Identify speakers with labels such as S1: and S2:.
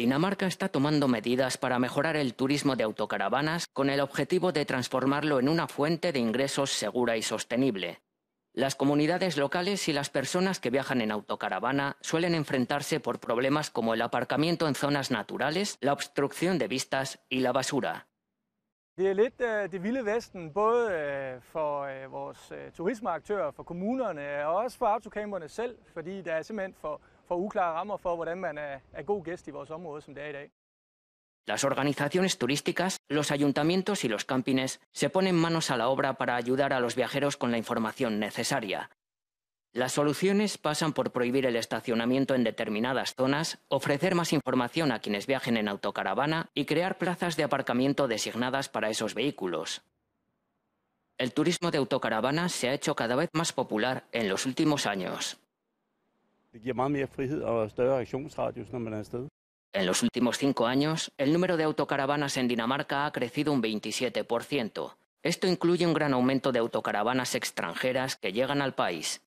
S1: Dinamarca está tomando medidas para mejorar el turismo de autocaravanas con el objetivo de transformarlo en una fuente de ingresos segura y sostenible. Las comunidades locales y las personas que viajan en autocaravana suelen enfrentarse por problemas como el aparcamiento en zonas naturales, la obstrucción de vistas y la basura. Las organizaciones turísticas, los ayuntamientos y los campines se ponen manos a la obra para ayudar a los viajeros con la información necesaria. Las soluciones pasan por prohibir el estacionamiento en determinadas zonas, ofrecer más información a quienes viajen en autocaravana y crear plazas de aparcamiento designadas para esos vehículos. El turismo de autocaravana se ha hecho cada vez más popular en los últimos años. Er en los últimos cinco años, el número de autocaravanas en Dinamarca ha crecido un 27%. Esto incluye un gran aumento de autocaravanas extranjeras que llegan al país.